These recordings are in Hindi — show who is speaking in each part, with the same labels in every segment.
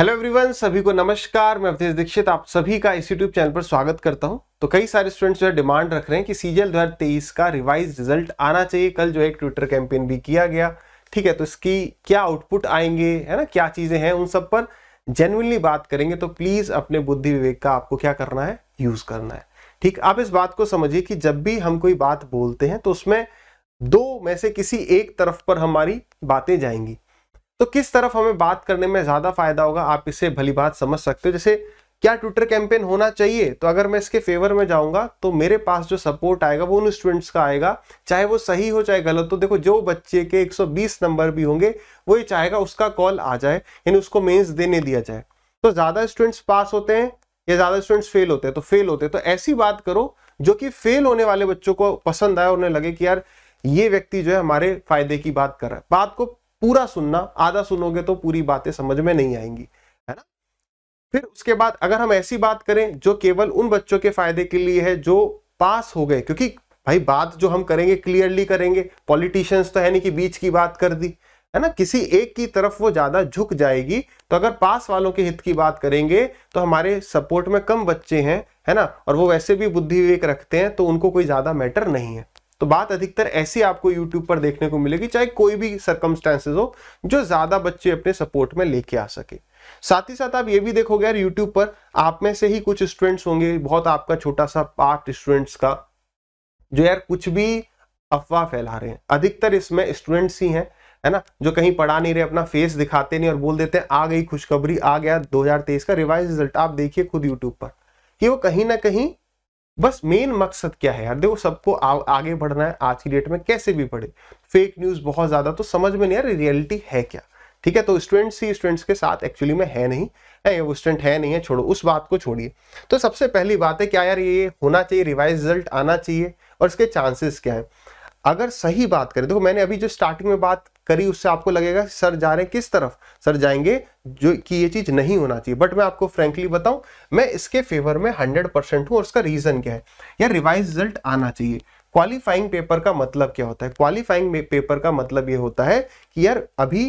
Speaker 1: हेलो एवरीवन सभी को नमस्कार मैं अवधेश दीक्षित आप सभी का इस यूट्यूब चैनल पर स्वागत करता हूं तो कई सारे स्टूडेंट्स जो है डिमांड रख रहे हैं कि सीजीएल 2023 का रिवाइज रिजल्ट आना चाहिए कल जो है ट्विटर कैंपेन भी किया गया ठीक है तो इसकी क्या आउटपुट आएंगे है ना क्या चीज़ें हैं उन सब पर जेनुअनली बात करेंगे तो प्लीज़ अपने बुद्धि विवेक का आपको क्या करना है यूज़ करना है ठीक आप इस बात को समझिए कि जब भी हम कोई बात बोलते हैं तो उसमें दो में से किसी एक तरफ पर हमारी बातें जाएंगी तो किस तरफ हमें बात करने में ज्यादा फायदा होगा आप इसे भली बात समझ सकते हो जैसे क्या ट्विटर कैंपेन होना चाहिए तो अगर मैं इसके फेवर में जाऊंगा तो मेरे पास जो सपोर्ट आएगा वो उन स्टूडेंट्स का आएगा चाहे वो सही हो चाहे गलत हो देखो जो बच्चे के 120 नंबर भी होंगे वो ये चाहेगा उसका कॉल आ जाए यानी उसको मेंस देने दिया जाए तो ज्यादा स्टूडेंट्स पास होते हैं या ज्यादा स्टूडेंट्स फेल होते हैं तो फेल होते हैं तो ऐसी बात करो जो कि फेल होने वाले बच्चों को पसंद आए उन्हें लगे कि यार ये व्यक्ति जो है हमारे फायदे की बात कर रहा है बात को पूरा सुनना आधा सुनोगे तो पूरी बातें समझ में नहीं आएंगी है ना फिर उसके बाद अगर हम ऐसी बात करें जो केवल उन बच्चों के फायदे के लिए है जो पास हो गए क्योंकि भाई बात जो हम करेंगे क्लियरली करेंगे पॉलिटिशियंस तो है नहीं कि बीच की बात कर दी है ना किसी एक की तरफ वो ज्यादा झुक जाएगी तो अगर पास वालों के हित की बात करेंगे तो हमारे सपोर्ट में कम बच्चे हैं है ना और वो वैसे भी बुद्धि विवेक रखते हैं तो उनको कोई ज्यादा मैटर नहीं है तो बात अधिकतर ऐसी आपको यूट्यूब पर देखने को मिलेगी चाहे कोई भी सर्कमस्टांसेस हो जो ज्यादा बच्चे अपने सपोर्ट में लेके आ सके साथ ही साथ आप ये भी देखोगे यार यूट्यूब पर आप में से ही कुछ स्टूडेंट्स होंगे बहुत आपका छोटा सा पार्ट स्टूडेंट्स का जो यार कुछ भी अफवाह फैला रहे हैं अधिकतर इसमें स्टूडेंट्स ही हैं है ना जो कहीं पढ़ा नहीं रहे अपना फेस दिखाते नहीं और बोल देते हैं आ गई खुशखबरी आ गया 2023 का रिवाइज रिजल्ट आप देखिए खुद यूट्यूब पर कि वो कहीं ना कहीं बस मेन मकसद क्या है यार देखो सबको आगे बढ़ना है आज की डेट में कैसे भी बढ़े फेक न्यूज बहुत ज्यादा तो समझ में नहीं आ रही रियलिटी है क्या ठीक है तो स्टूडेंट्स ही स्टूडेंट्स के साथ एक्चुअली में है नहीं है वो स्टूडेंट है नहीं है छोड़ो उस बात को छोड़िए तो सबसे पहली बात है क्या यार ये होना चाहिए रिवाइज रिजल्ट आना चाहिए और इसके चांसेस क्या है अगर सही बात करें देखो मैंने अभी जो स्टार्टिंग में बात करी उससे आपको लगेगा सर जा रहे हैं किस तरफ सर जाएंगे जो कि ये चीज़ नहीं होना चाहिए बट मैं आपको फ्रेंकली बताऊं मैं इसके फेवर में हंड्रेड परसेंट हूँ और उसका रीज़न क्या है या रिवाइज रिजल्ट आना चाहिए क्वालिफाइंग पेपर का मतलब क्या होता है क्वालिफाइंग पेपर का मतलब ये होता है कि यार अभी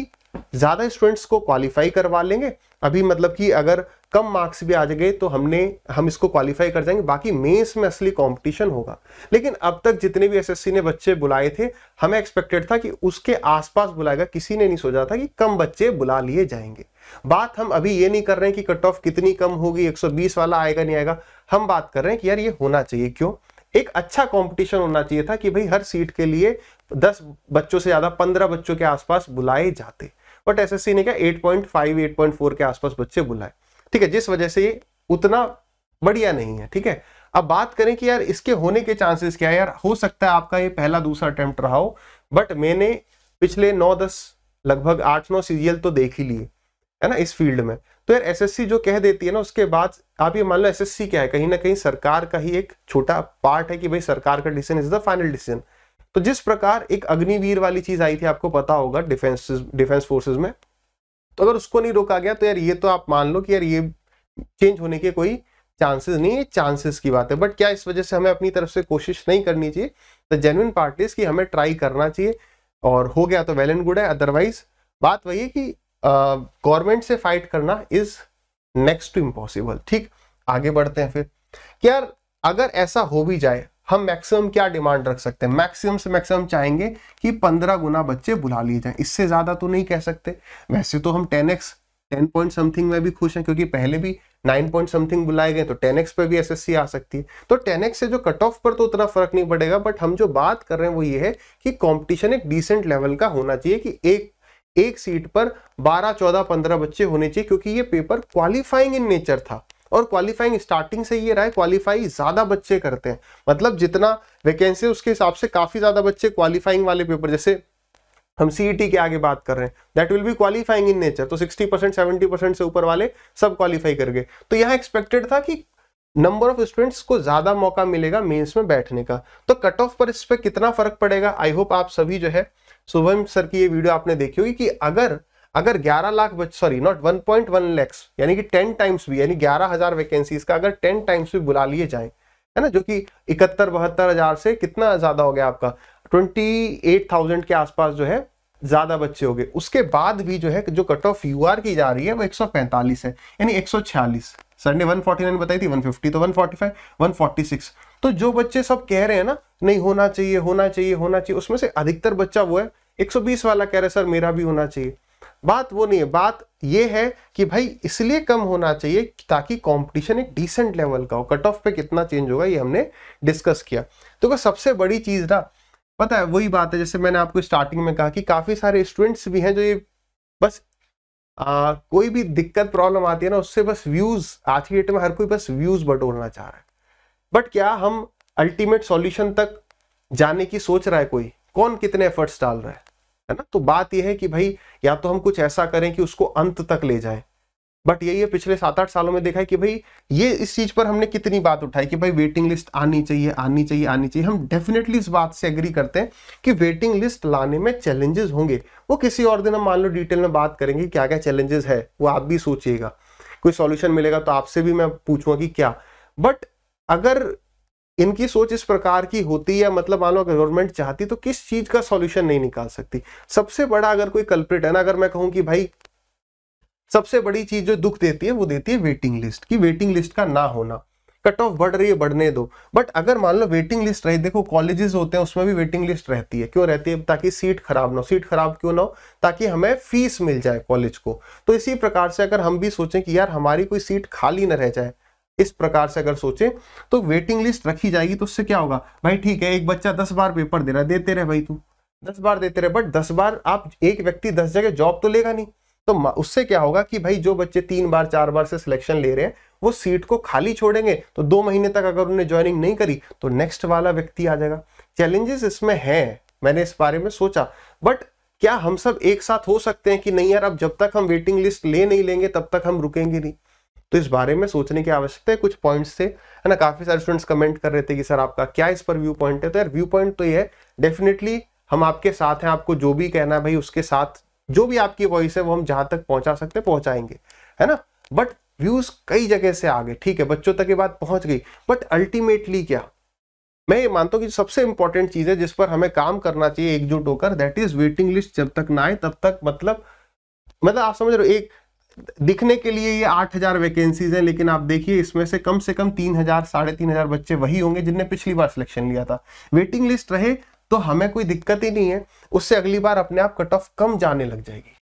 Speaker 1: ज़्यादा स्टूडेंट्स को क्वालिफाई करवा लेंगे अभी मतलब कि अगर कम मार्क्स भी आ जाए तो हमने हम इसको क्वालिफाई कर जाएंगे बाकी मेंस में असली कंपटीशन होगा लेकिन अब तक जितने भी एसएससी ने बच्चे बुलाए थे हमें एक्सपेक्टेड था कि उसके आसपास बुलाएगा किसी ने नहीं सोचा था कि कम बच्चे बुला लिए जाएंगे बात हम अभी ये नहीं कर रहे हैं कि कट ऑफ कितनी कम होगी एक वाला आएगा नहीं आएगा हम बात कर रहे हैं कि यार ये होना चाहिए क्यों एक अच्छा कॉम्पिटिशन होना चाहिए था कि भाई हर सीट के लिए दस बच्चों से ज़्यादा पंद्रह बच्चों के आसपास बुलाए जाते बट एस ने क्या एट पॉइंट के आसपास बच्चे बुलाए ठीक है जिस वजह से ये उतना बढ़िया नहीं है ठीक है अब बात करें कि यार इसके होने के चांसेस क्या है यार हो सकता है आपका ये पहला दूसरा अटेम्प्ट रहा हो बट मैंने पिछले नौ दस लगभग आठ नौ सीरियल तो देख ही लिए है ना इस फील्ड में तो यार एसएससी जो कह देती है ना उसके बाद आप ये मान लो एसएससी क्या है कहीं ना कहीं सरकार का ही एक छोटा पार्ट है कि भाई सरकार का decision is the final decision तो जिस प्रकार एक अग्निवीर वाली चीज आई थी आपको पता होगा डिफेंस डिफेंस फोर्सेज में तो अगर उसको नहीं रोका गया तो यार ये तो आप मान लो कि यार ये चेंज होने के कोई चांसेस नहीं है चांसेस की बात है बट क्या इस वजह से हमें अपनी तरफ से कोशिश नहीं करनी चाहिए द जेन्यन पार्टीज की हमें ट्राई करना चाहिए और हो गया तो वेल एंड गुड है अदरवाइज बात वही है कि गवर्नमेंट से फाइट करना इज नेक्स्ट टू इम्पॉसिबल ठीक आगे बढ़ते हैं फिर कि यार अगर ऐसा हो भी जाए हम मैक्सिमम क्या डिमांड रख सकते हैं मैक्सिमम से मैक्सिमम चाहेंगे कि पंद्रह गुना बच्चे बुला लिए जाएं इससे ज़्यादा तो नहीं कह सकते वैसे तो हम ten x ten point something में भी खुश हैं क्योंकि पहले भी नाइन पॉइंट समथिंग बुलाए गए तो टेन एक्स पर भी सी आ सकती है तो टेन एक्स से जो कट ऑफ पर तो उतना फर्क नहीं पड़ेगा बट हम जो बात कर रहे हैं वो ये है कि कॉम्पिटिशन एक डिसेंट लेवल का होना चाहिए कि एक एक सीट पर 12, 14, 15 बच्चे होने चाहिए क्योंकि ये पेपर क्वालिफाइंग इन नेचर था और क्वालिफाइंग स्टार्टिंग से ये रहा है क्वालिफाई ज़्यादा बच्चे करते हैं मतलब जितना वैकेंसी उसके हिसाब से काफ़ी ज़्यादा बच्चे क्वालिफाइंग वाले पेपर जैसे हम सी e के आगे बात कर रहे हैं that will be qualifying in nature तो 60 परसेंट सेवेंटी परसेंट से ऊपर वाले सब क्वालिफाई कर गए तो यहाँ एक्सपेक्टेड था कि नंबर ऑफ स्टूडेंट्स को ज्यादा मौका मिलेगा मेंस में बैठने का तो कट ऑफ पर इस पर कितना फर्क पड़ेगा आई होप आप सभी जो है शुभम सर की ये वीडियो आपने देखी होगी कि अगर अगर 11 lakh sorry not 1.1 point lakhs यानी कि 10 टाइम्स भी यानी ग्यारह हजार वैकेंसीज का अगर 10 टाइम्स भी बुला लिए जाए है ना जो कि इकहत्तर बहत्तर हजार से कितना ज्यादा हो गया आपका 28,000 के आसपास जो है ज्यादा बच्चे हो गए उसके बाद भी जो है जो कट ऑफ यू आर की जा रही है वो 145 है यानी 146 सर ने 149 बताई थी 150 तो 145 146 तो जो बच्चे सब कह रहे हैं ना नहीं होना चाहिए होना चाहिए होना चाहिए उसमें से अधिकतर बच्चा वो है 120 वाला कह रहे सर मेरा भी होना चाहिए बात वो नहीं है बात ये है कि भाई इसलिए कम होना चाहिए ताकि कंपटीशन एक डिसेंट लेवल का हो कट ऑफ पे कितना चेंज होगा ये हमने डिस्कस किया तो सबसे बड़ी चीज़ ना पता है वही बात है जैसे मैंने आपको स्टार्टिंग में कहा कि काफ़ी सारे स्टूडेंट्स भी हैं जो ये बस आ, कोई भी दिक्कत प्रॉब्लम आती है ना उससे बस व्यूज़ आज की डेट में हर कोई बस व्यूज़ बटोरना चाह रहा है बट क्या हम अल्टीमेट सॉल्यूशन तक जाने की सोच रहा है कोई कौन कितने एफर्ट्स डाल रहा है है ना तो बात यह है कि भाई या तो हम कुछ ऐसा करें कि उसको अंत तक ले जाए बट यही है पिछले सात आठ सालों में देखा है कि भाई ये इस चीज पर हमने कितनी बात उठाई कि भाई वेटिंग लिस्ट आनी चाहिए आनी चाहिए आनी चाहिए हम डेफिनेटली इस बात से एग्री करते हैं कि वेटिंग लिस्ट लाने में चैलेंजेस होंगे वो किसी और दिन हम मान लो डिटेल में बात करेंगे क्या क्या चैलेंजेस है वो आप भी सोचिएगा कोई सोल्यूशन मिलेगा तो आपसे भी मैं पूछूंगा कि क्या बट अगर इनकी सोच इस प्रकार की होती है मतलब मान लो अगर गवर्नमेंट चाहती तो किस चीज का सॉल्यूशन नहीं निकाल सकती सबसे बड़ा अगर कोई कल्प्रेट है ना अगर मैं कहूं कि भाई सबसे बड़ी चीज जो दुख देती है वो देती है वेटिंग लिस्ट की वेटिंग लिस्ट का ना होना कट ऑफ बढ़ रही है बढ़ने दो बट अगर मान लो वेटिंग लिस्ट रही देखो कॉलेजेस होते हैं उसमें भी वेटिंग लिस्ट रहती है क्यों रहती है ताकि सीट खराब ना हो सीट खराब क्यों ना हो ताकि हमें फीस मिल जाए कॉलेज को तो इसी प्रकार से अगर हम भी सोचें कि यार हमारी कोई सीट खाली ना रह जाए इस प्रकार से अगर सोचे तो वेटिंग लिस्ट रखी जाएगी तो उससे क्या होगा भाई ठीक है एक बच्चा दस बार पेपर दे रहा देते रहे भाई तू दस बार देते रहे बट दस बार आप एक व्यक्ति दस जगह जॉब तो लेगा नहीं तो उससे क्या होगा कि भाई जो बच्चे तीन बार चार बार से सिलेक्शन ले रहे हैं वो सीट को खाली छोड़ेंगे तो दो महीने तक अगर उन्हें ज्वाइनिंग नहीं करी तो नेक्स्ट वाला व्यक्ति आ जाएगा चैलेंजेस इसमें है मैंने इस बारे में सोचा बट क्या हम सब एक साथ हो सकते हैं कि नहीं यार अब जब तक हम वेटिंग लिस्ट ले नहीं लेंगे तब तक हम रुकेंगे नहीं तो इस बारे में सोचने की आवश्यकता है कुछ पॉइंट्स से है ना काफी सारे स्टूडेंट्स कमेंट कर रहे थे कि सर आपका क्या इस पर व्यू पॉइंट है तो यार व्यू पॉइंट तो ये है डेफिनेटली हम आपके साथ हैं आपको जो भी कहना है भाई उसके साथ जो भी आपकी वॉइस है वो हम जहां तक पहुंचा सकते पहुंचाएंगे है ना बट व्यूज कई जगह से आ गए ठीक है बच्चों तक ये बात पहुंच गई बट अल्टीमेटली क्या मैं ये मानता हूं कि सबसे इंपॉर्टेंट चीज है जिस पर हमें काम करना चाहिए एकजुट होकर दैट इज वेटिंग लिस्ट जब तक ना आए तब तक मतलब मतलब आप समझ रहे हो एक दिखने के लिए ये आठ हजार वैकेंसीज हैं लेकिन आप देखिए इसमें से कम से कम तीन हजार साढ़े तीन हजार बच्चे वही होंगे जिनने पिछली बार सिलेक्शन लिया था वेटिंग लिस्ट रहे तो हमें कोई दिक्कत ही नहीं है उससे अगली बार अपने आप कट ऑफ कम जाने लग जाएगी